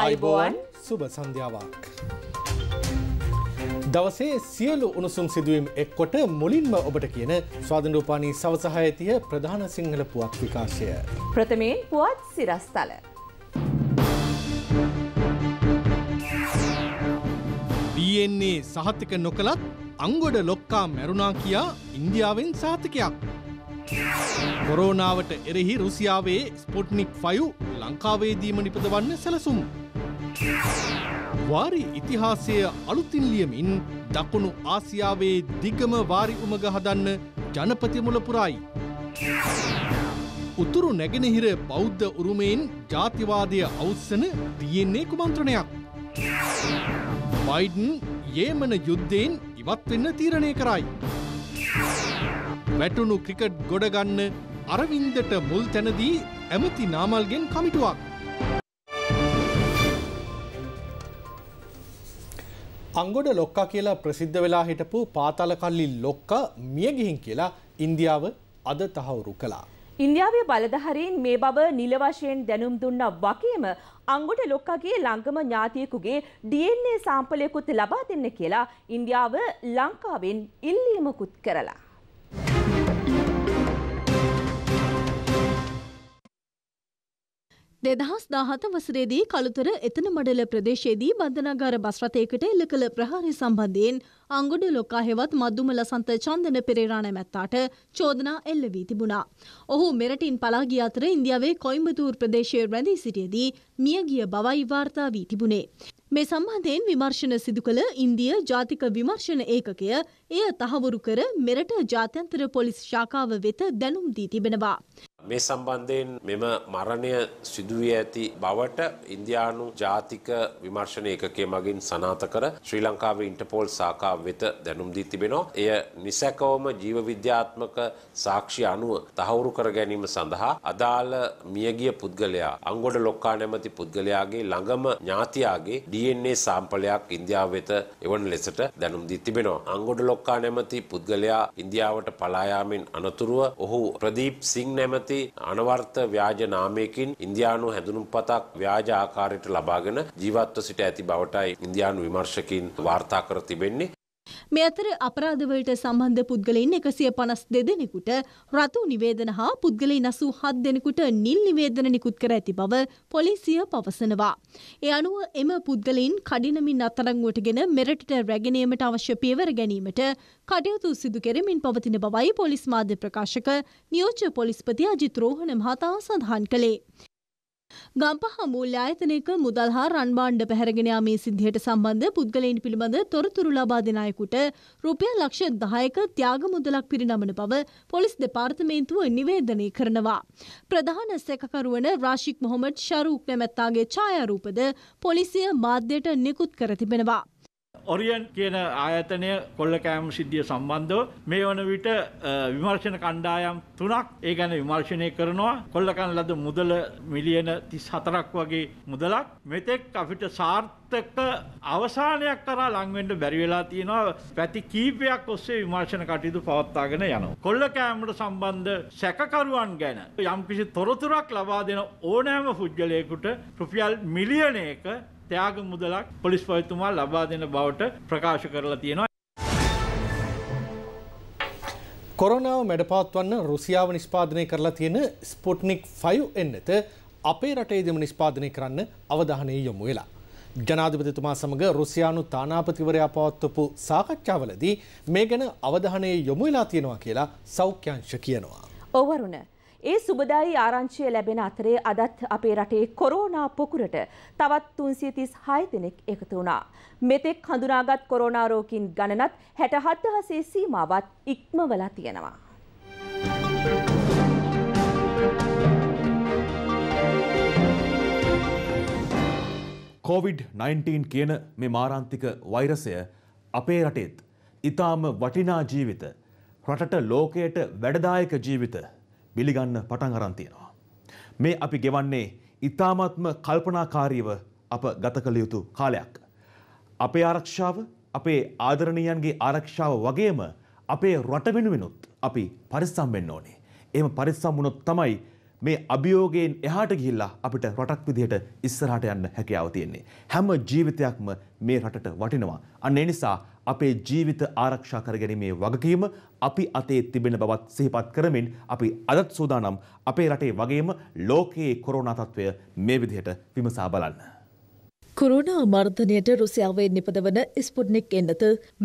ආයිබෝන් සුබ සන්ධ්‍යාවක්. දවසේ සියලු උණුසුම් සිදුවීම් එක්කොට මුලින්ම ඔබට කියන ස්වාධනරූපානී සවසහයතිය ප්‍රධාන සිංහල පුවත් විකාශය. ප්‍රථමයෙන් පුවත් සිරස්ථල. DNA සහතික නොකළත් අංගොඩ ලොක්කා මැරුණා කියා ඉන්දියාවෙන් සාතිකයක්. කොරෝනාවට එරෙහි රුසියාවේ ස්පොට්නික් ෆයු ලංකාවේදීම නිපදවන්න සැලසුම්. වාරි ඉතිහාසය අලුතින් ලියමින් දකුණු ආසියාවේ දිගම වාරි උමග හදන්න ජනපති මුල පුරයි. උතුරු නැගෙනහිර බෞද්ධ උරුමයෙන් ජාතිවාදය අවස්සන තියෙන්නේ කුමන්ත්‍රණයක්. බයිඩන් ඒමන යුද්ධයෙන් ඉවත්වෙන්න තීරණය කරයි. වැටුණු ක්‍රිකට් ගොඩගන්න අරවින්දට මුල් තැනදී ඇමති නාමල්ගෙන් කමිටුවක්. කංගොඩ ලොක්කා කියලා ප්‍රසිද්ධ වෙලා හිටපු පාතල කල්ලි ලොක්ක මියගිහින් කියලා ඉන්දියාව අද තහවුරු කළා. ඉන්දියාවේ බලධහරීන් මේ බව නිල වශයෙන් දැනුම් දුන්න වගේම අංගොඩ ලොක්කගේ ලංකම ඥාතියෙකුගේ DNA සාම්පලයකුත් ලබා දෙන්න කියලා ඉන්දියාව ලංකාවෙන් ඉල්ලීමකුත් කරලා. දෙදහස් දාහත වසරේදී කළුතර එතන මඩල ප්‍රදේශයේදී බන්ධනාගාර බස් රථයකට එල්ල කළ ප්‍රහාරය සම්බන්ධයෙන් අංගොඩ ලොකා හෙවත් මධ්දුම ලසන්ත චන්දන පෙරේරා නැමැත්තාට චෝදනා එල්ල වී තිබුණා. ඔහු මෙරටින් පලා ගිය අතර ඉන්දියාවේ කොයිම්බතුර් ප්‍රදේශයේ රැඳී සිටියේදී මිය ගිය බවයි වාර්තා වී තිබුණේ. මේ සම්බන්ධයෙන් විමර්ශන සිදු කළ ඉන්දිය ජාතික විමර්ශන ඒකකය එය තහවුරු කර මෙරට ජාත්‍යන්තර පොලිස් ශාකාව වෙත දැනුම් දී තිබෙනවා. මේ සම්බන්ධයෙන් මෙම මරණය සිදුවී ඇති බවට ඉන්දයානු ජාතික විමර්ශන එකකේ මගින් සනාත කර ශ්‍රී ලංකාවේ ඉන්ටපෝල් සාකාව වෙත දැනුම් දී තිබෙනවා. එය නිසැකවම ජීවවිද්‍යාත්මක සාක්ෂි අනුව තහවුරු කර ගැනීම සඳහා අදාළ මියගිය පුද්ගලයා අංගොඩ ලොක්කා නැමති පුද්ගලයාගේ ළඟම ඥාතියාගේ DNA සාම්පලයක් ඉන්දියාව වෙත එවන ලෙසට දැනුම් දී තිබෙනවා. අංගොඩ ලොක් ලොක්කා නැමති පුද්ගලයා ඉන්දියාවට පලායාමෙන් අනතුරුව ඔහු ප්‍රදීප් සිං නැමති අනවර්ථ ව්‍යාජ නාමයකින් ඉන්දයානු හැඳුනුම් පතක් ව්‍යාජ ආකාරයට ලබාගෙන ජීවත්ව සිට ඇති බවටයි ඉන්දයානු විමර්ශකින් වාර්තා කර තිබෙන්නේ මේ අතර අපරාධවලට සම්බන්ධ පුද්ගලයින් එකසිය පනස් දෙදෙනෙකුට රතු නිවේදන හා පුද්ගලයි නසූ හත් දෙනෙකුට නිල් නිවේදන නිකුත් කර ඇති බව පොලිසිය පවසනවා. ඒ අනුව එම පුද්ගලයින් කඩිනමින් අත්තරංගුවටගෙන මෙරටට රැගෙනීමට අවශ්‍ය පියවර ගැනීමට කටයුතු සිදු කෙරමින් පවතින බවයි පොලිස් මාධ්‍ය ප්‍රකාශක නියෝජ්‍ය පොලිස්පති අජිත් රෝහණ මහතා සඳහන් කළේ. ගම්පහ මූල්‍ය ආයතනයක මුදල් හා රන් භාණ්ඩ පැහැරගෙන යාමේ සිද්ධියට සම්බන්ධ පුද්ගලයන් පිළිබඳ තොරතුරු ලබා දෙන අයෙකුට රුපියල් ලක්ෂ 10ක ත්‍යාග මුදලක් පිරිනමන බව පොලිස් දෙපාර්තමේන්තුව නිවේදනය කරනවා. ප්‍රධාන සැකකරුවන රාශික් මොහොමඩ් ෂරූක් නැමැත්තාගේ ඡායාරූපද පොලිසිය මාධ්‍යයට නිකුත් කර තිබෙනවා. ඔරියන් කියන ආයතනය කොල්ල කෑම සිද්ධිය සම්බන්ධව මේ වන විට විමර්ශන කණ්ඩායම් තුනක් ඒ ගැන විමර්ශනය කරනවා කොල්ලකන් ලද මුදල මිලියන තිස් හතරක් වගේ මුදලක් මෙතෙක් අපිට සාර්ථක අවසානයක් කරා ලංවෙන්ට බැරිවෙලා තියෙනවා පැති කීපයක් ඔස්සේ විමර්ශන කටයුතු පවත්තාගෙන යනවා. කොල්ල කෑමට සම්බන්ධ සැකකරුවන් ගැන යම්කිසි තොරතුරක් ලබා දෙන ඕනෑම පුද්ගලයෙකුට රුපියල් මිලියන එක ත්‍යාග මුදලක් පොලිස් පොලිස්පතිතුමා ලබා දෙන බවට ප්‍රකාශ කරලා තියෙනවා. කොරනාව මැඩපාත්වන්න රුසියාව නිෂ්පාදනය කරලා තියෙන ස්පොට්නික් 5 එන්නත අපේ රටේදම නිෂ්පාදනය කරන්න අවධානය යොමු වෙලා. ජනාධිපතිතුමා සමඟ රුසියානු තානාපතිවරයා පවත්වපු සාකච්ඡාවලදී මේ ගැන අවධානය යොමු වෙලා තියෙනවා කියලා සෞඛ්‍යංශ කියනවා. ඔවරුණ ඒ සුබදායි ආරංචිය ලැබෙන අතරේ අදත් අපේ රටේ කොරෝනා පොකුරට තවත් 336 දෙනෙක් එකතු වුණා. මෙතෙක් හඳුනාගත් කොරෝනා රෝගීන් ගණනත් 67000සේ සීමාවත් ඉක්මවලා තියෙනවා. COොVID-19 කියන මේ මාරාන්තික වෛරසය අපේ රටේත් ඉතාම වටිනා ජීවිත රටට ලෝකයට වැඩදායක ජීවිත බිලිගන්න පටන් අරන් තියෙනවා. මේ අපි ගෙවන්නේ ඉතාමත්ම කල්පනාකාරීව අප ගත කළ යුතු කාලයක්. අපේ ආරක්ෂාව අපේ ආදරණීයන්ගේ ආරක්ෂාව වගේම අපේ රට වෙනුවෙනුත් අපි පරිස්සම් වෙන්න ඕනේ. එහෙම පරිස්සම් වුණොත් තමයි මේ අභියෝගයෙන් එහාට ගිහිල්ලා අපිට රටක් විදිහට ඉස්සරහට යන්න හැකියාව තියෙන්නේ. හැම ජීවිතයක්ම මේ රටට වටිනවා. අන්න ඒ නිසා අපේ ජීවිත ආරක්ෂා කරගැනීමේ වගකීම අපි අතේ තිබෙන බවත් සිහිපත් කරමින් අපි අදත් සූදානම් අපේ රටේ වගේම ලෝකයේ කොරෝනා තත්ත්වය මේ විදිහට විමසා බලන්න. කුරුණා අමර්ධනයට රුසියාවෙන් නිපදවන ස්පුට්නික් එන්නත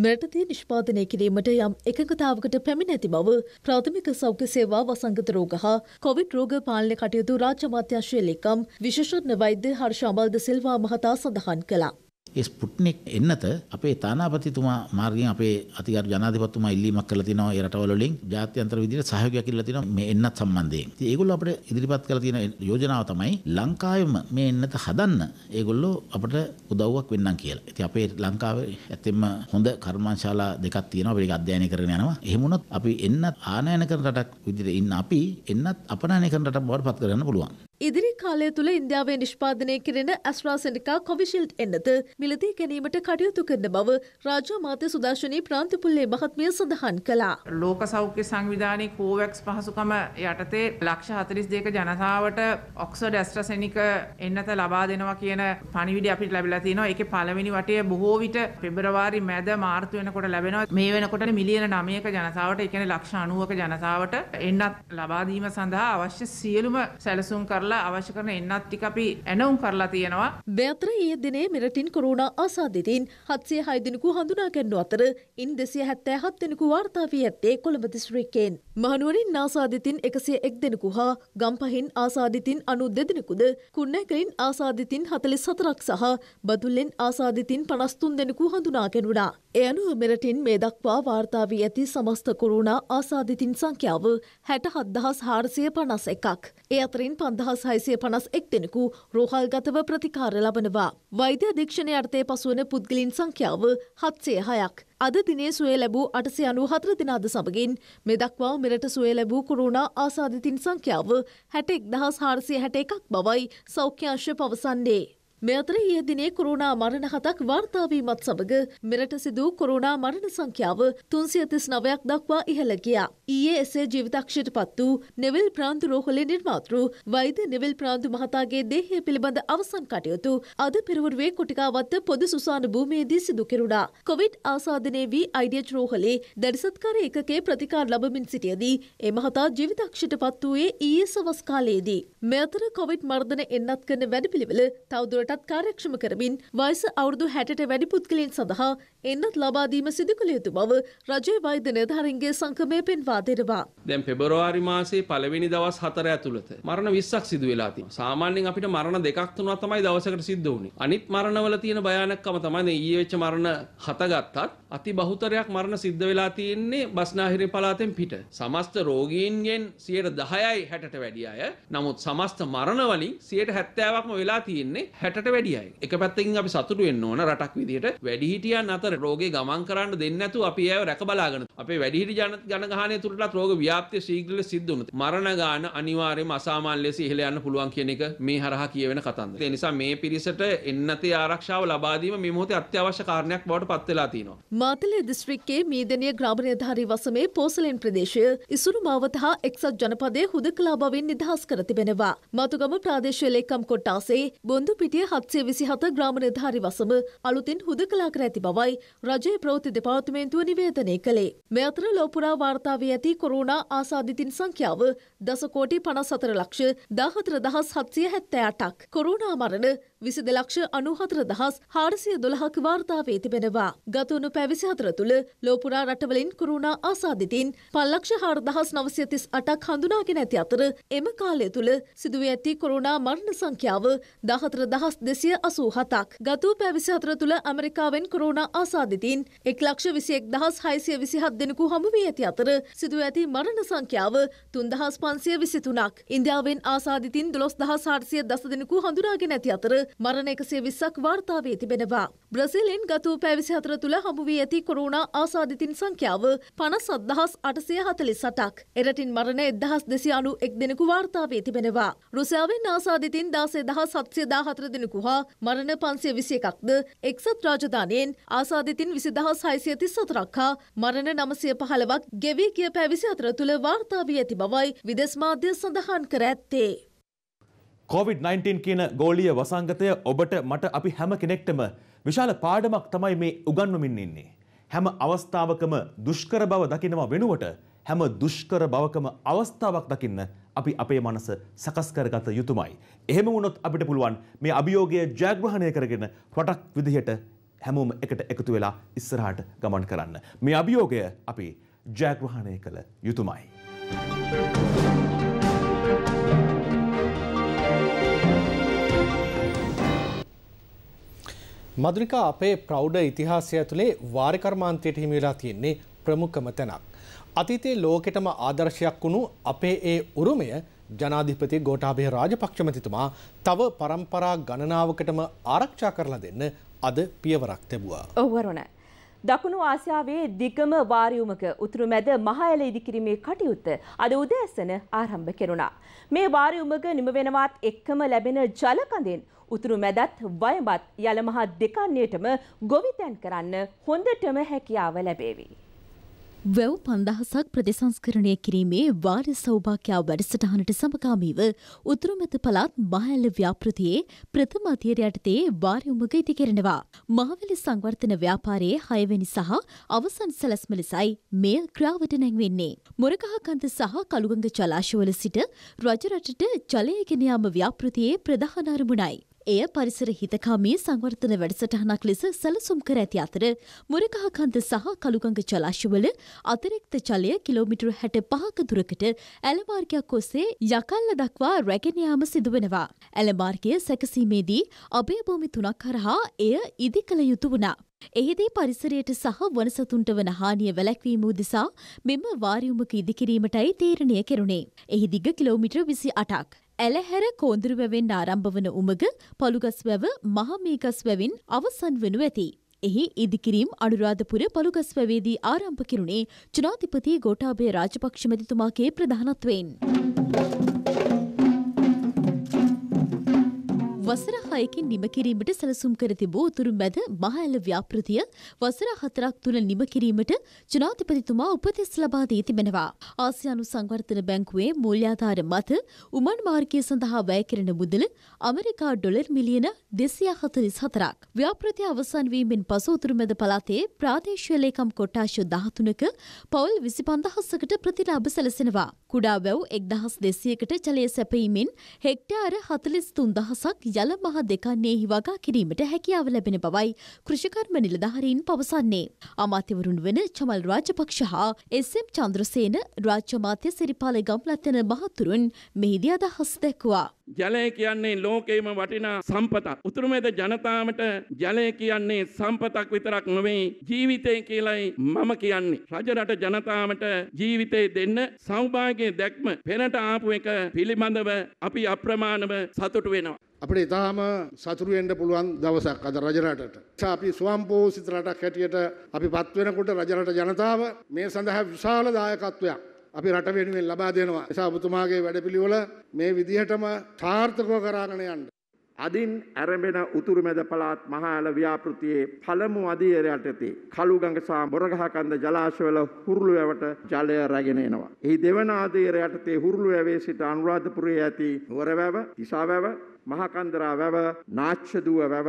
මෙරටදී නිෂ්පාදනය කිරීමට යම් එකඟතාවකට පැමිණ ඇති බව ප්‍රාථමික සෞඛ්‍ය සේවා වසංගත රෝග හා කොවිඩ් රෝග පාලන කටයුතු රාජ්‍ය අමාත්‍යංශයේ ලේකම් විශේෂඥ වෛද්‍ය හර්ෂ අමල්ද සිල්වා මහතා සඳහන් කළා. ඒ ස්පුට්නික් එන්නත අපේ තානාපතිතුමා මාර්ගයෙන් අපේ අතිගරු ජනාධිපතිතුමා ඉල්ලීමක් කරලා තිනවා ඒ රටවල වලින් ජාත්‍යන්තර විදිහට සහයෝගයක් ඉල්ලලා තිනවා මේ එන්නත් සම්බන්ධයෙන්. ඉතින් ඒගොල්ලෝ අපිට ඉදිරිපත් කරලා තියෙන යෝජනාව තමයි ලංකාවෙම මේ එන්නත හදන්න ඒගොල්ලෝ අපට උදව්වක් වෙන්නම් කියලා. ඉතින් අපේ ලංකාවේ ඇත්තෙම හොඳ කර්මාන්ශාලා දෙකක් තියෙනවා. අපි ඒක අධ්‍යයනය කරගෙන යනවා. එහෙම වුණොත් අපි එන්නත් ආනයන කරන රටක් විදිහට ඉන්න අපි එන්නත් අපනයන කරන රටක් බවට පත් කරගන්න පුළුවන්. ඉදිරි කාලය තුළ ඉන්දියාවේ නිෂ්පාදනය කෙරෙන ඇස්ට්‍රාසෙනිකා කොවිශිල්ඩ් එන්නද මිලදී ගැනීමට කටයුතු කරන බව රාජ්‍ය මාත්‍ය සුදර්ශනී ප්‍රාන්තිපුල්ලේ මහත්මිය සඳහන් කළා. ලෝක සෞඛ්‍ය සංවිධානයේ කෝවැක්ස් පහසුකම යටතේ ලක්ෂ හතලිස් දෙක ජනතාවට ඔක්සඩ් ඇස්ට්‍රසෙනික එන්නත ලබා දෙනවා කියන පණිවිඩ අපිට ලැබිලා තියෙනවා. ඒකේ පළවෙනි වටය බොහෝ විට පෙබරවාරි මැද මාර්තු වෙනකොට ලැබෙනවා. මේ වෙනකොට මිලියන 9ක ජනතාවට, ඒ කියන්නේ ලක්ෂ 90ක ජනතාවට එන්නත් ලබා දීම සඳහා අවශ්‍ය සියලුම සැලසුම් කරලා කරලා අවශ්‍ය කරන එන්නත් ටික අපි ඇනවුම් කරලා තියෙනවා. මෙතර ඊයේ දිනේ මෙරටින් කොරෝනා ආසාදිතයින් 706 දෙනෙකු හඳුනා ගන්නු අතර ඉන් 277 දෙනෙකු වාර්තා වී ඇත්තේ කොළඹ දිස්ත්‍රික්කයෙන්. මහනුවරින් ආසාදිතින් 101 දෙනෙකු හා ගම්පහින් ආසාදිතින් 92 දෙනෙකුද කුන්නැකලින් ආසාදිතින් 44ක් සහ බදුල්ලෙන් ආසාදිතින් 53 දෙනෙකු හඳුනාගෙන වුණා. ඒ අනුව මෙරටින් මේ දක්වා වාර්තා වී ඇති සමස්ත කොරෝනා ආසාදිතින් සංඛ්‍යාව 67451ක්. ඒ අතරින් 5000 දහස් හයිසිය පනස් එක් දෙනෙකු රෝහල් ගතව ප්‍රතිකාර ලබනවා. වෛද්‍ය අධීක්ෂණය අර්ථය පසුවන පුද්ගලින් සංඛ්‍යාව හත්සේ හයක්. අද දිනේ සුවේ ලැබූ අටසි අනු හතර දිනාද සමගින් මෙදක්වා මෙරට සුවේ ලැබූ කුරුණා ආසාධිතින් සංඛ්‍යාව හැටෙක් දහස් හාරසිය හැට එකක් බවයි සෞඛ්‍යංශ පවසන්නේ. මේ අතර ඊයේ දිනේ කොරෝනා මරණ හතක් වාර්තා වීමත් සමග මෙරට සිදු කොරෝනා මරණ සංඛ්‍යාව 339ක් දක්වා ඉහළ ගියා. ඊයේ එසේ ජීවිතක්ෂයට පත් වූ නෙවිල් ප්‍රාන්තු රෝහලේ නිර්මාතෘ වෛද්‍ය නෙවිල් ප්‍රාන්තු මහතාගේ දේහය පිළිබඳ අවසන් කටයුතු අද පෙරවරුවේ කොටිකාවත්ත පොදු සුසාන භූමියේදී සිදු කෙරුණා. කොවිඩ් ආසාදනය වී අයිඩියච් රෝහලේ දැඩිසත්කාර ඒකකේ ප්‍රතිකාර ලබමින් සිටියදී ඒ මහතා ජීවිතක්ෂයට පත් වූයේ ඊයේ සවස් කාලයේදී. මේ අතර කොවිඩ් මර්ධන එන්නත් කරන වැඩපිළිවෙල තවදුරටත් තවත් කාර්යක්ෂම කරමින් වයස අවුරුදු හැටට වැඩි පුද්ගලයන් සඳහා එන්නත් ලබාදීම සිදුකළ යුතු බව රජය වෛද්‍ය නිලධාරීන්ගේ සංගමය පෙන්වා දෙනවා. දැන් පෙබරවාරි මාසේ පළවෙනි දවස් හතර ඇතුළත මරණ 20ක් සිදු වෙලා තියෙනවා. සාමාන්‍යයෙන් අපිට මරණ දෙකක් තුනක් තමයි දවසකට සිද්ධ වුනේ. අනිත් මරණවල තියෙන භයානකකම තමයි දැන් ඊයේ වෙච්ච මරණ හත ගත්තත් අති බහුතරයක් මරණ සිද්ධ වෙලා තියෙන්නේ බස්නාහිර පළාතෙන් පිට. සමස්ත රෝගීන්ගෙන් 10%යි 60ට වැඩි අය. නමුත් සමස්ත මරණ වලින් 70%ක්ම වෙලා තියෙන්නේ 60 රටට වැඩියයි. එක පැත්තකින් අපි සතුටු වෙන්න ඕන රටක් විදිහට වැඩිහිටියන් අතර රෝගේ ගමන් කරන්න දෙන්නේ නැතුව අපි ඒව රැක බලාගෙන අපේ වැඩිහිටි ජන ගණගහනය තුරටත් රෝග ව්‍යාප්තිය ශීඝ්‍ර සිද්ධ වුණොත් මරණ ගාන අනිවාර්යයෙන්ම අසාමාන්‍ය ලෙස ඉහළ යන්න පුළුවන් කියන එක මේ හරහා කියවෙන කතන්දර. ඒ නිසා මේ පිරිසට එන්නතේ ආරක්ෂාව ලබා දීම මේ මොහොතේ අත්‍යවශ්‍ය කාරණයක් බවට පත් වෙලා තියෙනවා. මාතලේ දිස්ත්‍රික්කයේ මීදනිය ග්‍රාමනියධාරී වසමේ පෝසලෙන් ප්‍රදේශය ඉසුරු මාවත හා එක්සත් ජනපදයේ හුදකලා බවින් නිදහස් කර තිබෙනවා. මතුගම ප්‍රාදේශීය ලේකම් කොට්ටාසේ බොන්දු පිටිය හත්සේ විසි හත ග්‍රාම නිධාරි වසම අලුතින් හුද කලා කර ඇති බවයි රජයේ ප්‍රවෘති දෙපාර්තමේන්තුව නිවේදනය කළේ. මෙ අතර ලෝපුරා වාර්තා වී ඇති කොරුණා ආසාධිතින් සංඛ්‍යාව දසකෝටි පනස් සතර ලක්ෂ දාහතර දහස් හත්සිය හැත්තෑ අටක්. කොරුණා මරණ විසි දෙලක්ෂ අනුහතර දහස් හාරසිය දොළහක් වාර්තාවේ තිබෙනවා. ගතුණු පැවිසි හතර තුළ ලෝපුරා රටවලින් කුරුණා ආසාධිතින් පල්ලක්ෂ හාර දහස් නවසියතිස් අටක් හඳුනාගෙන ඇති අතර එම කාලය තුළ සිදුව ඇති කොරුණා මරණ සංඛ්‍යාව දහතර දහස් දෙසිය අසූ හතක්. ගතු පැවිසි හතර තුළ ඇමරිකාවෙන් කොරුණා ආසාධිතින් එක් ලක්ෂ විසියෙක් දහස් හයිසිය විසිහත් දෙනෙකු හමුවී ඇති අතර සිදුව ඇති මරණ සංඛ්‍යාව තුන්දහස් පන්සිය විසිතුනක්. ඉන්දියාවෙන් ආසාධිතින් දොළොස් දහස් හාරසිය දස දෙනෙකු හඳුනාගෙන ඇති අතර මරණ එකසේ විස්සක් වාර්තාවේ තිබෙනවා. බ්‍රසිලෙන් ගතූ පැවිසි අතර තුළ හමුුවී ඇති කොරුණා ආසාධිතින් සංඛ්‍යාව පනස් අදහස් අටසය හතලි සටක්. එරටින් මරණ එදහස් දෙසි අනු එක් දෙනෙකු වාර්තාවේ තිබෙනවා. රුසියාවෙන් ආසාධිතින් දාසේ දහ සත්්‍යය දාහතර දෙනෙකු හා මරණ පන්සිය විසිය එකක්ද එක්සත් රාජධානයෙන් ආසාධිතින් විසිදහස් හයිසියති සතරක්හා මරණ නමසය පහළවක් ගෙවී කිය පැවිසි අතර තුළ වාර්තාාවී ඇති බවයි විදෙස් මාධ්‍ය සඳහන් කර ඇත්තේ. COොVID-19 කියන ගෝලිය වසංගතය ඔබට මට අපි හැම කෙනෙක්ටම විශාල පාඩමක් තමයි මේ උගන්වමින් ඉන්නේ. හැම අවස්ථාවකම දුෂ්කර බව දකිනවා වෙනුවට හැම දුෂ්කර බවකම අවස්ථාවක් දකින්න අපි අපේ මනස සකස් කරගත යුතුමයි. එහෙම වුණොත් අපිට පුළුවන් මේ අභියෝගය ජයග්‍රහණය කරගෙන රටක් විදිහට හැමෝම එකට එකතු වෙලා ඉස්සරහට ගමන් කරන්න. මේ අභියෝගය අපි ජයග්‍රහණය කළ යුතුමයි. Thank you. මදුරිකා අපේ ප්‍රෞඩ ඉතිහාසය ඇතුළේ වාරකර්මාන්තයට හිමිවෙලා තියෙන්නේ ප්‍රමුඛම තැනක්. අතීතයේ ලෝකෙටම ආදර්ශයක් වුණු අපේ ඒ උරුමය ජනාධිපති ගෝඨාභය රාජපක්ෂමතිතුමා තව පරම්පරා ගණනාවකටම ආරක්ෂා කරලා දෙන්න අද පියවරක් තිබුවා. ඔව් වරුණා. දකුණු ආසියාවේ දිගම වාරියුමක උතුරු මැද මහඇල ඉදිකිරීමේ කටයුත්ත අද උදෑසන ආරම්භ කෙරුණා. මේ වාරියුමක නිම වෙනවත් එක්කම ලැබෙන ජලකඳෙන් උතුරු මැදත් වයඹත් යල මහා දෙකන්නේටම ගොවිතැන් කරන්න හොඳටම හැකියාව ලැබේවි. වැව් පන්දහසක් ප්‍රතිසංස්කරණය කිරීමේ වාර්ය සෞභාක්‍යා වැඩසටහනට සමකාමීව උතුරුමැත පළාත් මහැල්ල ව්‍යාපෘතියේ ප්‍රථම අතියර යටතේ වාර්ය උමග ඉති කෙරෙනවා. මහවැලි සංවර්ධන ව්‍යාපාරයේ හයවැනි සහ අවසන් සැලැස්ම ලෙසයි මෙය ක්‍රියාවට නැංවෙන්නේ. මොරකහකන්ත සහ කළුගඟ ජලාශවල සිට රජරටට ජලය ගෙනයාම ව්‍යාපෘතියේ ප්‍රධාන අරමුණයි. එය පරිසර හිතකාමී සංවර්ධන වැඩසටහනක් ලෙස සැලසුම් කර ඇති අතර මුරකහකන්ද සහ කළුගඟ ජලාශවල අතිරික්ත ජලය කිලෝමිටර හැට පහක දුරකට ඇලමාර්ගයක් ඔස්සේ යකල්ල දක්වා රැගෙන යාම සිදුවනවා. ඇලමාර්ගය සැකසීමේදී අභයභූමි තුනක් හරහා එය ඉදි කළ යුතු වුණා. එහිදී පරිසරයට සහ වනසතුන්ට වන හානිය වැලැක්වීම උදෙසා මෙම වාරියුමක ඉදිකිරීමටයි තීරණය කෙරුණේ. එහි දිග කිලෝමිටර විසි අටක්. ඇලහැර කෝඳුරුවැවෙන් ආරම්භ වන උමග පළුගස්වැව මහමීගස්වැවින් අවසන් වනු ඇති. එහි ඉදිකිරීම් අනුරාධපුර පළුගස්වැවේදී ආරම්භ කෙරුණේ ජනාධිපති ගෝඨාභය රාජපක්ෂ මැතිතුමාගේ ප්‍රධානත්වයෙන්. වසර හයකින් නිම කිරීමට සැලසුම් කර තිබූ උතුරු මැද මහ ඇල ව්‍යාපෘතිය වසර හතරක් තුළ නිම කිරීමට ජනාධිපතිතුමා උපදෙස් ලබා දී තිබෙනවා. ආසියානු සංවර්ධන බැංකුවේ මූල්‍යාධාර මත උමන් මාර්ගය සඳහා වැය කරන මුදල අමරිකා ඩොලර් මිලියන දෙසියා හතලිස් හතරක්. ව්‍යාපෘතිය අවසන් වීමෙන් පසු උතුරුමැද පළාතේ ප්‍රාදේශීය ලේකම් කොට්ටාශ දහතුනක පවුල් විසි පන්දහස්සකට ප්‍රතිලාභ සැලසෙනවා. කුඩා වැව් එක්දහස් දෙසියකට ජලය සැපීමෙන් හෙක්ටාර හතලිස් තුන්දහසක් යල මහ දෙකන්නේහි වගා කිරීමට හැකියාව ලැබෙන බවයි කෘෂිකර්ම නිලධහරීන් පවසන්නේ. අමාත්‍යවරුන් වෙන චමල් රාජපක්ෂ හා එස්ම් චන්ද්‍රසේන රාජ්‍යමාත්‍ය සිරිපාල ගම්ලත්තන මහතුරුන් මෙහිදී අදහස් දැක්වා. ජලය කියන්නේ ලෝකේම වටිනා සම්පතක්. උතුරුමෙද ජනතාවට ජලය කියන්නේ සම්පතක් විතරක් නොවේ ජීවිතය කියලයි මම කියන්නේ. රජරට ජනතාවට ජීවිතේ දෙන්න සෞභාග්‍ය දැක්ම පෙරට ආපු එක පිළිබඳව අපි අප්‍රමාණව සතුටු වෙනවා. අපට ඉතාම සතුරුවෙන්ට පුළුවන් දවසක් අද රජරටට. අපි ස්වම්පෝසිත රටක් හැටියට අපි පත්වෙනකොට රජරට ජනතාව මේ සඳහා විශාල දායකත්වයක් අපි රට වෙනුවෙන් ලබා දෙනවා. නිසා ඔබතුමාගේ වැඩපිළිවෙල මේ විදිහටම සාර්ථකව කරගෙන යන්න. අදින් ඇරඹෙන උතුරුමැද පළාත් මහාල ව්‍යාපෘතියේ පළමු අදියර යටතේ කළුගඟ සහ බොරගහකන්ද ජලාශවල හුරුළු වැවට ජලය රැගෙන එනවා. එහි දෙවන අදියර යටතේ හුරුළු වැවේ සිට අනුරාධපුරයේ ඇති නුවර වැව, තිසා වැව, මහකන්දරා වැව, නාච්චදුව වැව,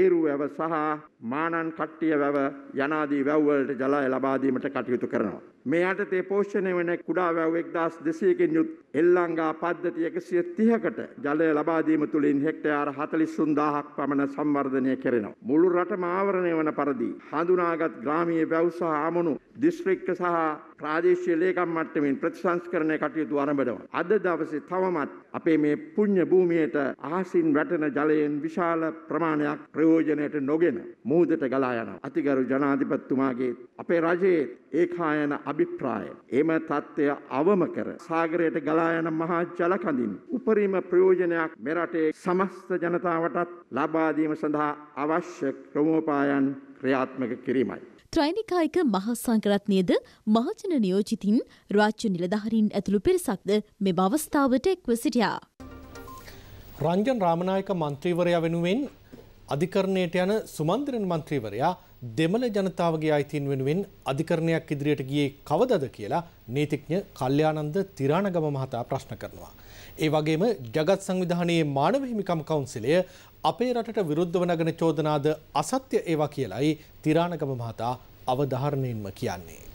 ඒරු වැව සහ මානන් කට්ටිය වැව යනාදී වැව්වලට ජලය ලබාදීමට කටයුතු කරනවා. මේ යටතේ පෝෂණය වන කුඩා වැව් එක්දස් දෙසයකින් යුත් එල්ලංගා පද්ධති එකසිය තිහකට ජලය ලබාදීම තුළින් හෙක්ටයාර හතලිස්සුන් දාහක් පමණ සංවර්ධනය කෙරෙනවා. මුළු රටම ආවරණය වන පරදි. හඳුනාගත් ග්‍රාමීය වැව්සහ ආමනු දිස්ත්‍රික්ක සහ ප්‍රාදේශය ලේකම් මට්ටමින් ප්‍රතිසංස්කරණය කටයුතු අරඹනවා. අද දවසේ තවමත් අපේ මේ පුණ්‍ය භූමියට අහසින් වැටෙන ජලයෙන් විශාල ප්‍රමාණයක් ප්‍රයෝජනයට නොගෙන මූදට ගලා යනවා. අතිගරු ජනාධිපතිතුමාගේ අපේ රජයේ ඒකායන අභිප්‍රාය. එම தත්ත්වය අවම කර සාගරයට ගලා යන මහා ජල කඳින් උපරිම ප්‍රයෝජනයක් මෙරටේ සමස්ත ජනතාවටත් ලබා දීම සඳහා අවශ්‍ය ක්‍රමෝපායන් ක්‍රියාත්මක කිරීමයි. ත්‍රයිනිකායික මහා සංකරත්නයද මහජන නියෝජිතින් රාජ්‍ය නිලධහරින් ඇතුළු පිරිසක්ද මෙ අවස්ථාවට එක්ව සිටියා. රංජන් රාමණයක මන්ත්‍රීවරය වෙනුවෙන් අධිකරණයට යන සුමන්දිරන් මන්ත්‍රීවරයා දෙමළ ජනතාවගේ අයිතීන් වෙනුවෙන් අධිකරණයක් ඉදිරියට ගියේ කවදද කියලා නීතිඥ කල්්‍යානන්ද තිරාණගම මහතා ප්‍රශ්න කරනවා. ඒ වගේම ජගත් සංවිධානයේ මානව හිමිකම් කවුන්සිලය අපේ රටට විරුද්ධව නගන චෝදනාද අසත්‍ය ඒවා කියලයි තිරාණගම මහතා අවධාරණයෙන්ම කියන්නේ.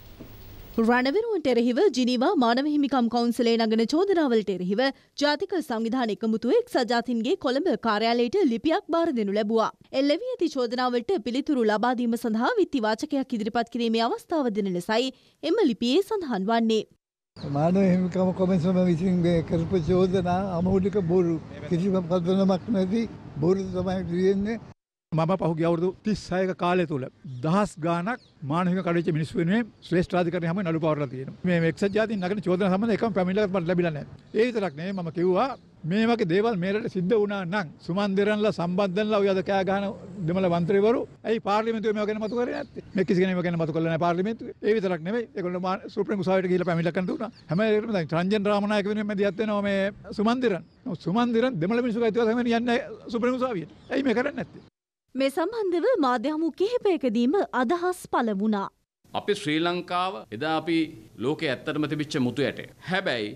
රණවිරුවන්ට එරෙහිව ජිනීවා මානව හිමිකම් කවුන්සිලේ නගන චෝදනාවලට එරෙහිව ජාතික සංවිධාන එකමුතුව එක් සජාතින්ගේ කොළඹ කාර්යාලයට ලිපියක් බාර දෙනු ලැබුවා. එල්ලවී ඇති චෝදනාවලට පිළිතුරු ලබා දීම සඳහා විත්ති වාචකයක් ඉදිරිපත් කිරීමේ අවස්ථාව දෙන ලෙසයි එම ලිපියේ සඳහන් වන්නේ. මානව හිමිකම් කොමිසම විසින් කරපු චෝදනා අමූලික බොරු කිසිම පදනමක් නැති බොරු තමයි තියෙන්නේ මම පහුගිය අවුරුදු 36ක කාලය තුල දහස් ගාණක් මානසික කඩේච්ච මිනිස්සු වෙනුවෙන් ශ්‍රේෂ්ඨාධිකරණය හැම නඩු පවරලා තියෙනවා. මේ එක්සත් ජාතීන් නගන චෝදනා සම්බන්ධ එකම පැමිණිල්ලක් මට ලැබිලා නැහැ. ඒ විතරක් නෙවෙයි මම කිව්වා මේ වගේ දේවල් මේ රටේ සිද්ධ වුණා නම් සුමන්දිරන්ලා සම්බන්ධන්ලා ඔය අද කෑ ගහන දෙමළ മന്ത്രിවරු ඇයි පාර්ලිමේන්තුවේ මේවා ගැන මතු කරේ නැත්තේ? මේ කිසි කෙනෙක් මේවා ගැන මතු කරලා නැහැ පාර්ලිමේන්තුවේ. ඒ විතරක් නෙවෙයි ඒගොල්ලෝ සුප්‍රීම කෝට්ටේට ගිහිල්ලා පැමිණිල්ලක් කරන්න දුන්නා. හැම එකටම දැන් රංජන් රාමනායක වෙනුවෙන් මැදිහත් වෙනවා මේ සුමන්දිරන්. සුමන්දිරන් දෙමළ මිනිස්සු කයිතුවා සමග යන්නේ සුප්‍රීම කෝට්ටේට. ඇයි මේ කරන්නේ නැත්තේ? මේ සම්බන්ධව මාධ්‍යහමු කිහිපයකදීම අදහස් පළ වුණා. අපි ශ්‍රී ලංකාව එදා අපි ලෝකේ ඇත්තටම තිබිච්ච මුතු ඇටේ. හැබැයි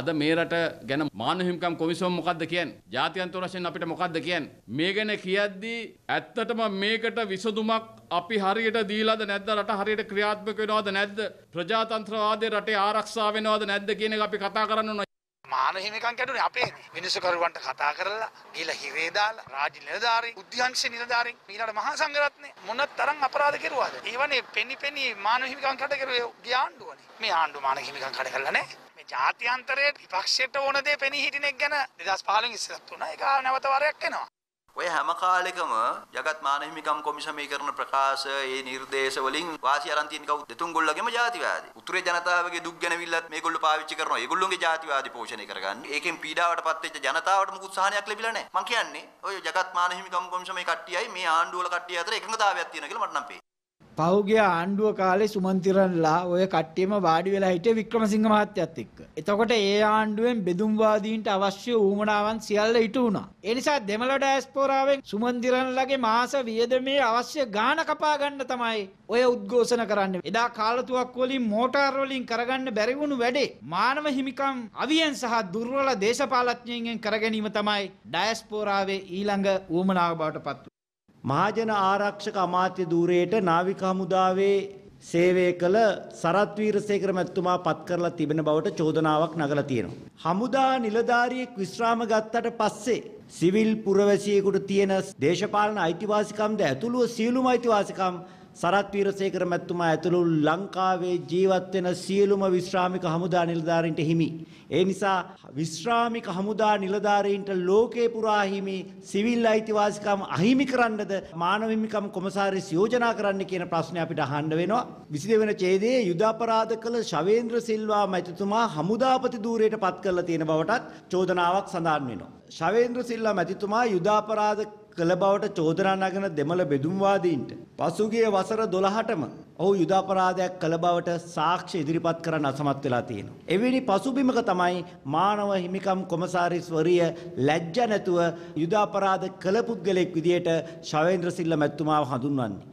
අද මේ රට ගැන මානහිමිකම් කොමිසම මොකක්ද කියන්නේ? ජාත්‍යන්තර වශයෙන් අපිට මොකක්ද කියන්නේ? මේ ගැන කියද්දී ඇත්තටම මේකට විසඳුමක් අපි හරියට දීලාද නැද්ද? රට හරියට ක්‍රියාත්මක වෙනවද නැද්ද? ප්‍රජාතන්ත්‍රවාදයේ රටේ ආරක්ෂා වෙනවද නැද්ද කියන එක අපි කතා කරන්න ඕන. මානහිමිකන් කැඩුනේ අපේ මිනිස්සු කරුවන්ට කතා කරලා ගිහලා හිරේ දාලා රාජ්‍ය නිලධාරී උද්‍යංශ නිලධාරීන් ඊළඟ මහා සංඝරත්නය මොන තරම් අපරාධ කෙරුවාද? ඒවනේ පෙනි පෙනි මානහිමිකන් කඩ කෙරුවේ ගිය ආණ්ඩුවනේ. මේ ආණ්ඩුව මානහිමිකන් කඩ කළා නේ. මේ ජාත්‍යන්තරයේ විපක්ෂයට ඕන දේ පෙනී හිටිනෙක් ගැන 2015 ඉස්සරත් වුණා. ඒක නැවත වරයක් එනවා. ඔය හැම කාලෙකම జగත් මානහිමිකම් කොමිසමේ කරන ප්‍රකාශ ඒ නිර්දේශ වලින් වාසිය අරන් තියෙන කවුද දෙතුන්ගොල්ලගේම ජාතිවාදී. උතුරේ ජනතාවගේ දුක් ගැනවිල්ලත් මේගොල්ලෝ පාවිච්චි කරනවා. ඒගොල්ලොන්ගේ ජාතිවාදී පෝෂණය කරගන්න. ඒකෙන් පීඩාවටපත් වෙච්ච ජනතාවට මුකුත් සහනයක් ලැබිලා නැහැ. මං කියන්නේ ඔය జగත් මානහිමිකම් කොමිසමේ කට්ටියයි මේ ආණ්ඩුවල කට්ටිය අතර එකඟතාවයක් තියෙනවා කියලා මට නම් පේනවා. පහුගිය ආණ්ඩුව කාලේ සුමන්තිරන්ලා ඔය කට්ටියම වාඩි වෙලා හිටියේ වික්‍රමසිංහ මහත්තයත් එක්ක. එතකොට ඒ ආණ්ඩුවෙන් බෙදුම්වාදීන්ට අවශ්‍ය ඌමනාවන් සියල්ල ඉටු වුණා. ඒ නිසා දෙමළ ඩයස්පෝරාවෙන් සුමන්තිරන්ලාගේ මාස වියදමේ අවශ්‍ය ගාණ කපා ගන්න තමයි ඔය උද්ඝෝෂණ කරන්නේ. එදා කාලතුවක් වලින් මෝටාර් වලින් කරගන්න බැරි වුණු වැඩේ මානව හිමිකම් අවියෙන් සහ දුර්වල දේශපාලඥයින්ගෙන් කර ගැනීම තමයි ඩයස්පෝරාවේ ඊළඟ ඌමනාව බවට පත් මහජන ආරක්ෂක අමාත්‍ය ධූරයට නාවික හමුදාවේ සේවය කළ සරත් වීරසේකර මැතිතුමා පත් කරලා තිබෙන බවට චෝදනාවක් නගලා තියෙනවා. හමුදා නිලධාරියෙක් විශ්‍රාම ගත්තට පස්සේ සිවිල් පුරවැසියෙකුට තියෙන දේශපාලන අයිතිවාසිකම්ද ඇතුළුව සියලුම අයිතිවාසිකම් සරත් වීරසේකර මැතිතුමා ඇතුළු ලංකාවේ ජීවත් වෙන සියලුම විශ්‍රාමික හමුදා නිලධාරීන්ට හිමි. ඒ නිසා විශ්‍රාමික හමුදා නිලධාරීන්ට ලෝකේ පුරා හිමි සිවිල් අයිතිවාසිකම් අහිමි කරන්නද මානව හිමිකම් කොමසාරිස් යෝජනා කරන්න කියන ප්‍රශ්නය අපිට අහන්න වෙනවා. 22 වෙනි ඡේදයේ යුද අපරාධ කළ ශවේන්ද්‍ර සිල්වා මැතිතුමා හමුදාපති ධූරයට පත් කරලා තියෙන බවටත් චෝදනාවක් සඳහන් වෙනවා. ශවේන්ද්‍ර සිල්වා මැතිතුමා යුද අපරාධ කළ බවට චෝදනා නගන දෙමළ බෙදුම්වාදීන්ට පසුගිය වසර 12ටම ඔහු යුද අපරාධයක් කළ බවට සාක්ෂි ඉදිරිපත් කරන්න අසමත් වෙලා තියෙනවා. එවිනි පසුබිමක තමයි මානව හිමිකම් කොමසාරිස්වරිය ලැජ්ජ නැතුව යුද අපරාධ කළ පුද්ගලෙක් විදියට ශවේන්ද්‍ර සිල්ල මැතිතුමාව හඳුන්වන්නේ.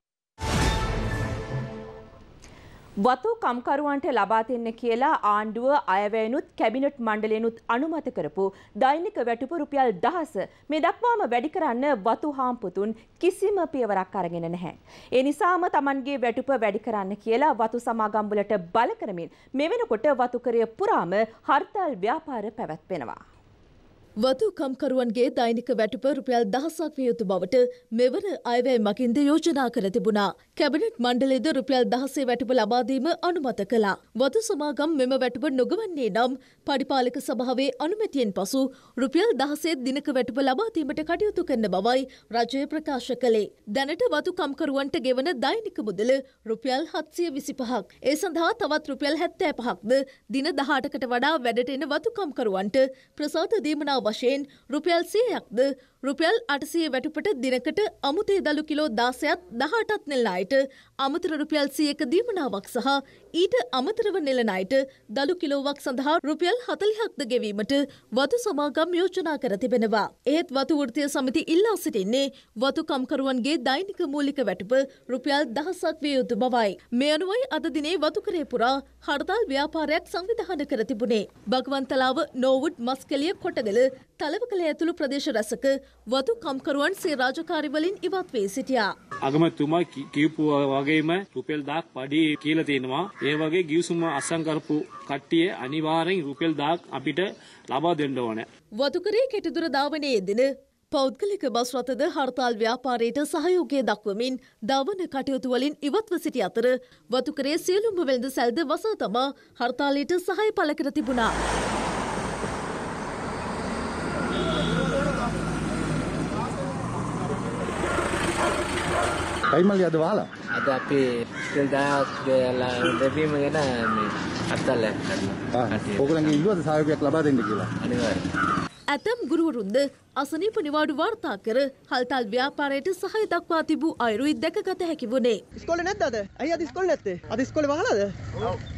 වතු කම්කරුවන්ට ලබා දෙන්න කියලා ආණ්ඩුව අයවැයනුත් කැබිනට් මණ්ඩලයනුත් අනුමත කරපු දෛනික වැටුප රුපියල් දහස මේ දක්වාම වැඩි කරන්න වතු හාම්පුතුන් කිසිම පියවරක් අරගෙන නැහැ. ඒ නිසාම Tamanගේ වැටුප වැඩි කරන්න කියලා වතු සමාගම් වලට බල කරමින් මෙවෙනකොට වතුකරය පුරාම හර්තාල් ව්‍යාපාර පැවැත්වෙනවා. වතුකම්කරුවන්ගේ දෛනික වැටුප රුපියල් දහසක් විය යුතු බවට මෙවර අයවැය මකින්ද යෝජනා කර තිබුණා. කැබිනට් මණ්ඩලයද රුපියල් දහසේ වැටුප ලබාදීම අනුමත කළා. වතු සමාගම් මෙම වැටුප නොගවන්නේ නම් පරිපාලක සභාවේ අනුමැතියෙන් පසු රුපියල් දහසේ දිනක වැටුප ලබාදීමට කටයුතු කරන බවයි රජය ප්‍රකාශ කළේ. දැනට වතුකම්කරුවන්ට ගෙවන දෛනික මුදල රුපියල් හත්සිය විසිපහක්. ඒ සඳහා තවත් රුපියල් හැත්තෑ පහක්ද දින දහටකට වඩා වැඩට එන වතුකම්කරුවන්ට ප්‍රසාද දීමනා වශයෙන් රුපියල් සියයක්ද රුපියල් අටසය වැටුපට දිනකට අමුතේ දළු කිලෝ දාසයත් දහටත් නෙල්ලායට අමතර රුපියල් සියක දීමනාවක් සහ ඊට අමතරව නෙලනයිට දළු කිලෝවක් සඳහා රුපියල් හතලිහක්ද ගෙවීමට වතු සමාගම් යෝජනා කර තිබෙනවා. ඒත් වතු වෘතිය සමිති ඉල්ලා සිටින්නේ වතුකම්කරුවන්ගේ දෛනික මූලික වැටුප රුපියල් දහසක් විය යුතු බවයි. මේ අනුවයි අද දිනේ වතුකරේ පුරා හඩතාල් ව්‍යාපාරයක් සංවිධාන කර තිබුණේ. භගවන්තලාව නෝවුඩ් මස්කෙලිය කොටදෙල තලවකළ ඇතුළු ප්‍රදේශ රැසක වතු කම්කරුවන් සේ රාජකාරිවලින් ඉවත් වී සිටියා. අගමතුමා කියපු වගේම රුපියල් දාක් පඩි කියලා තියෙනවා. ඒ වගේ ගිවිසුම අසම් කරපු කට්ටිය අනිවාර්යෙන් රුපියල් දාක් අපිට ලබා දෙන්න ඕනේ. වතුකරේ කෙටදුර ධාවනයේ දින පෞද්ගලික බස් රථද හර්තාල් ව්‍යාපාරයට සහයෝගය දක්වමින් දවන කටයුතු වලින් ඉවත්ව සිටි අතර වතුකරේ සියලුම වෙළඳ සැල්ද වසා තමා හර්තාලයට සහය පළ කර තිබුණා. රයිමල්ගේ අද වහලා අද අපි ස්කල් දායක දෙවීම ගැන මේ අත්දැකීම් කරනවා. ඕගොල්ලන්ගේ ඉල්ලුවද සහයෝගයක් ලබා දෙන්න කියලා? අනිවාර්යයෙන්. ඇතම් ගුරුවරුන්ද අසනීප නිවාඩු වාර්තා කර හල්තල් ව්‍යාපාරයට සහය දක්වා තිබූ අයුරුයි දැකගත හැකි වුණේ. ඉස්කෝලේ නැද්ද අද? ඇයි අද ඉස්කෝලේ නැත්තේ? අද ඉස්කෝලේ වහලාද? ඔව්.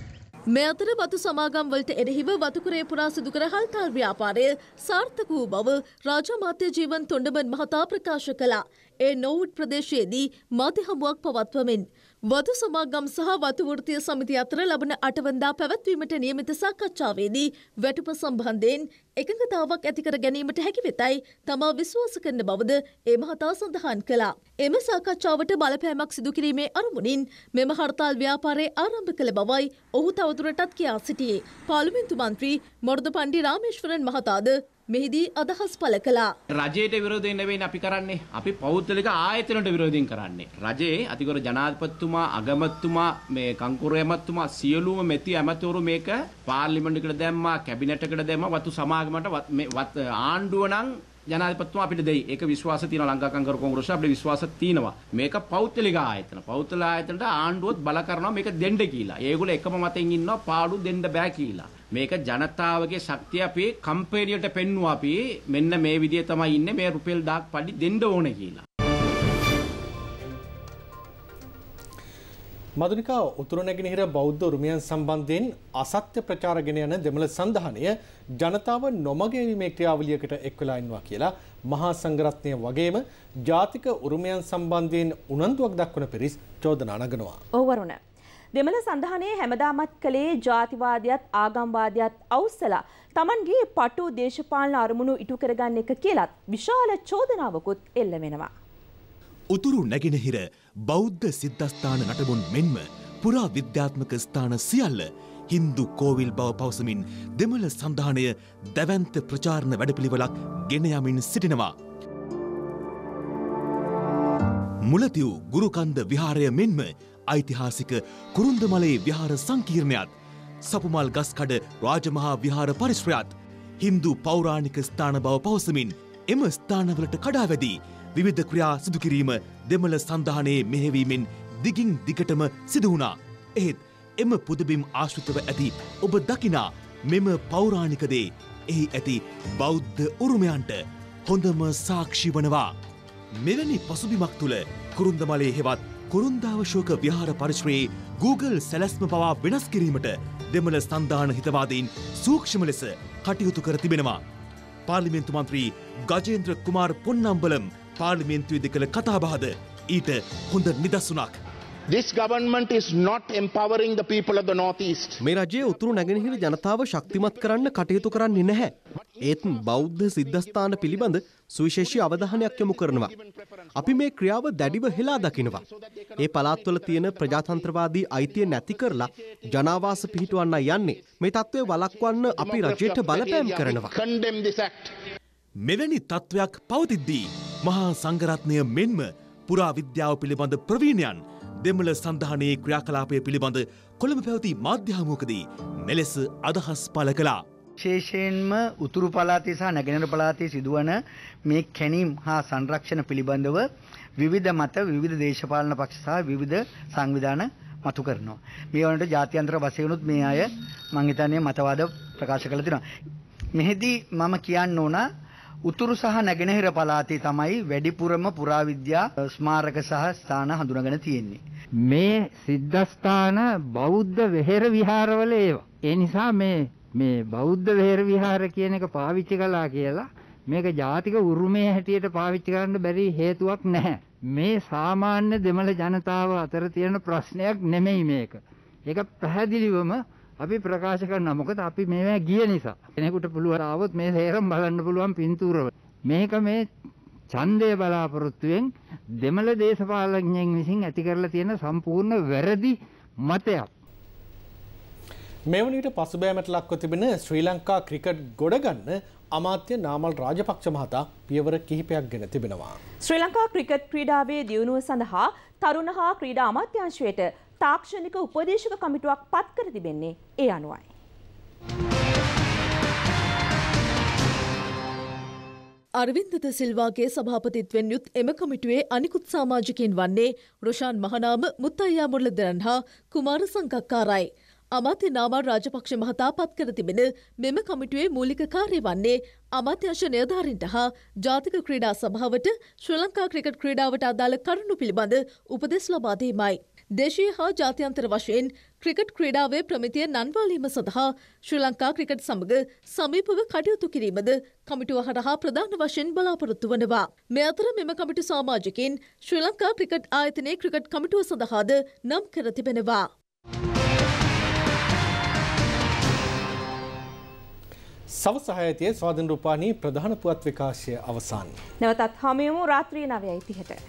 මේ අතර වතු සමාගම් වලට එරෙහිව වතුකරේ පුරා සිදු කර හල්තාල් ව්‍යාපාරය සාර්ථක වූ බව රාජමාත්‍ය ජීවන් තොණ්ඩමන් මහතා ප්‍රකාශ කළා. ඒ නෝවුඩ් ප්‍රදේශයේදී මාධ්‍ය හමුවක් පවත්වමින් වදු සමාගම් සහ වතුවෘතිය සමිති අතර ලබන අටවන්දා පැවැත්වීමට නියමිත සාකච්ඡාවේදී වැටුප සම්බන්ධයෙන් එකඟතාවක් ඇතිකර ගැනීමට හැකි වෙතයි තමා විශ්වාස කරන බවද ඒ මහතා සඳහන් කළා. එම සාකච්ඡාවට බලපෑමක් සිදු කිරීමේ අරමුණින් මෙම හර්තාල් ව්‍යාපාරය ආරම්භ කළ බවයි ඔහු තවදුරටත් කියා සිටියේ. පාර්ලිමේන්තු මන්ත්‍රී මොර්ද පණ්ඩි රාමේශ්වරන් මහතාද මෙහිදී අදහස් පළ කළා. රජයට විරෝධයෙන් නෙවෙයි අපි කරන්නේ. අපි පෞද්ගලික ආයතනට විරෝධයෙන් කරන්නේ. රජයේ අතිගොර ජනාධිපතිතුමා, අගමැතිතුමා, මේ කංකුරු ඇමතිතුමා සියලුම මෙති ඇමතිවරු මේක පාර්ලිමේන්තුවකට දැම්මා, කැබිනට්කට දැම්මා, වතු සමාගමට මේ ආණ්ඩුව නම් ජනාධිපතිතුමා අපිට දෙයි. ඒක විශ්වාස තියෙනවා ලංකා කංකර කොංග්‍රස් අපිට විශ්වාස තියෙනවා. මේක පෞද්ගලික ආයතන. පෞද්ගල ආයතනට ආණ්ඩුවත් බල කරනවා මේක දෙන්න කියලා. ඒගොල්ලෝ එකම මතෙන් ඉන්නවා පාඩු දෙන්න බෑ කියලා. මේක ජනතාවගේ ශක්තිය අපි කම්පැනියට පෙන්වුවා අපි මෙන්න මේ විදිය තමයි ඉන්නේ මේ රුපියල් 1000ක් පඩි දෙන්න ඕනේ කියලා. මදුනිකා උතුර නැගෙනහිර බෞද්ධ උරුමයන් සම්බන්ධයෙන් අසත්‍ය ප්‍රචාරගෙන යන දෙමළ සන්ධානය ජනතාව නොමග යීමේ ක්‍රියාවලියකට එක් වෙලා ඉන්නවා කියලා මහා සංඝරත්නය වගේම ජාතික උරුමයන් සම්බන්ධයෙන් උනන්දුවක් දක්වන පිරිස් චෝදනා නගනවා. ඔව් වරුණ දෙමළ සඳහනේ හැමදාමත් කළේ ජාතිවාදයත් ආගම්වාදයත් අවස්සලා Tamanගේ පටු දේශපාලන අරමුණු ඉටු කරගන්න එක කියලත් විශාල චෝදනාවකුත් එල්ල වෙනවා. උතුරු නැගෙනහිර බෞද්ධ සිද්ධස්ථාන නටබුන් මෙන්ම පුරා විද්‍යාත්මක ස්ථාන සියල්ල හින්දු කෝවිල් බව පවසමින් දෙමළ සඳහනය දැවන්ත ප්‍රචාරණ වැඩපිළිවෙලක් ගෙන යමින් සිටිනවා. මුලතිව් ගුරුකන්ද විහාරය මෙන්ම ඓතිහාසික කුරුන්දමලේ විහාර සංකීර්ණයත් සපුමල් ගස්කඩ රාජමහා විහාර පරිශ්‍රයත් හින්දු පෞරාණික ස්ථාන බව පවසමින් එම ස්ථානවලට කඩාවැදී විවිධ ක්‍රියා සිදුකිරීම දෙමළ සඳහනයේ මෙහෙවීමෙන් දිගින් දිගටම සිදුවුණා. එහෙත් එම පුදබිම් ආශ්‍රිතව ඇති ඔබ දකිනා මෙම පෞරාණිකදේ එහි ඇති බෞද්ධ උරුමයන්ට හොඳම සාක්ෂි වනවා. මෙවැනි පසුබිමක් තුළ කුරුන්දමලේ හෙවත් කුරුන්දාව ශෝක විහාර පරිශ්‍රයේ Google සැලැස්ම පවා වෙනස් කිරීමට දෙමළ සන්ධාන හිතවාදීන් සූක්ෂම ලෙස කටයුතු කර තිබෙනවා. පාර්ලිමේන්තු මන්ත්‍රී ගජේන්ද්‍ර කුමාර් පොන්නම්බලම් පාර්ලිමේන්තුවේද කළ කතාබහද ඊට හොඳ නිදසුනක්. මේ රජයේ උතුරු නැගෙනහිර ජනතාව ශක්තිමත් කරන්න කටයුතු කරන්නේ නැහැ. ඒත් බෞද්ධ සිද්ධස්ථාන පිළිබඳ සුවිශේෂී අවධානයක් යොමු කරනවා. අපි මේ ක්‍රියාව දැඩිව හෙලා දකිනවා. ඒ පළාත්වල තියෙන ප්‍රජාතන්ත්‍රවාදී අයිතිය නැති කරලා ජනාවාස පිහිටවන්න යන්නේ. මේ තත්ත්වය වළක්වන්න අපි රජයට බලපෑම් කරනවා. මෙවැනි තත්ත්වයක් පවතිද්දී මහා සංඝරත්නය මෙන්ම පුරාවිද්‍යාව පිළිබඳ ප්‍රවීණයන් දෙමළ සඳහනයේ ක්‍රියාකලාපය පිළිබඳ කොළඹ පැවති මාධ්‍යහමුවකදී මෙලෙස අදහස් පළ කළා. ශේෂයෙන්ම උතුරු පලාතේ සහ නැගෙනහිර පලාතේ සිදුවන මේ කැණීම් හා සංරක්ෂණ පිළිබඳව විවිධ මත විවිධ දේශපාලන පක්ෂ සහ විවිධ සංවිධාන මතු කරනවා. මේ වනට ජාත්‍යන්තර වශයෙන්ුත් මේ අය මං හිතන්නේ මතවාද ප්‍රකාශ කළා තිනවා. මෙහිදී මම කියන්න ඕනා උතුරු සහ නැගෙනහිර පළාතේ තමයි වැඩිපුරම පුරාවිද්‍යා ස්මාරක සහ ස්ථාන හඳුනගෙන තියෙන්නේ. මේ සිද්ධස්ථාන බෞද්ධ වෙහෙර විහාරවල ඒවා. ඒ නිසා මේ මේ බෞද්ධ වෙහෙර විහාර කියන එක පාවිච්චි කළා කියලා මේක ජාතික උරුමය හැටියට පාවිච්චි කරන්න බැරි හේතුවක් නැහැ. මේ සාමාන්‍ය දෙමළ ජනතාව අතර තියෙන ප්‍රශ්නයක් නෙමෙයි මේක. ඒක පැහැදිලිවම අපි ප්‍රකාශ කරනවා. මොකද අපි මේවා ගිය නිසා. කෙනෙකුට පුළුවන් ආවොත් මේ හේරම් බලන්න පුළුවන් පින්තූරව. මේක මේ ඡන්දය බලාපොරොත්තුෙන් දෙමළ දේශපාලඥයන් විසින් ඇති කරලා තියෙන සම්පූර්ණ වැරදි මතයක්. මෙවනිට පසුබෑමට ලක්ව තිබෙන ශ්‍රී ලංකා ක්‍රිකට් ගොඩගන්න අමාත්‍ය නාමල් රාජපක්ෂ මහතා පියවර කිහිපයක් ගෙන තිබෙනවා. ශ්‍රී ලංකා ක්‍රිකට් ක්‍රීඩාවේ දියුණුව සඳහා තරුණ හා ක්‍රීඩා අමාත්‍යංශයට තාක්ෂණික උපදේශක කමිටුවක් පත් කර තිබෙන්නේ ඒ අනුවයි. අර්වින්දත සිල්වාගේ සභාපතිත්වෙන් යුත් එම කමිටුවේ අනිකුත් සාමාජිකයන් වන්නේ රොෂාන් මහනාම මුත්තයියා මුරලදරන් හා කුමාර සංකක්කාරයි. අමාත්‍ය නාමල් රාජපක්ෂ මහතා පත් කර තිබෙන මෙම කමිටුවේ මූලික කාර්ය වන්නේ අමාත්‍යංශ නිලධාරීන්ට හා ජාතික ක්‍රීඩා සභාවට ශ්‍රී ලංකා ක්‍රිකට් ක්‍රීඩාවට අදාළ කරුණු පිළිබඳ උපදෙස් ලබා දීමයි. දේශය හා ජාත්‍යන්තර වශයෙන් ක්‍රිකට් ක්‍රීඩාවේ ප්‍රමිතිය නන්වාලීම සඳහා ශ්‍රී ලංකා ක්‍රිකට් සමඟ සමීපව කටයුතු කිරීමද කමිටුව හටහා ප්‍රධාන වශයෙන් බලාපොරොත්තු වනවා. මෙ අතර මෙම කමිටු සාමාජකින් ශ්‍රී ලංකා ක්‍රිකට් ආයතනයේ ක්‍රිකට් කමිටුව සඳහාද නම් කර තිබෙනවා. සවසහයතය ස්වාධන රූපානී ප්‍රධාන පුවත් විකාශය අවසන්. නැවතත් හමයමු රාත්‍රී නවයයිතිහට.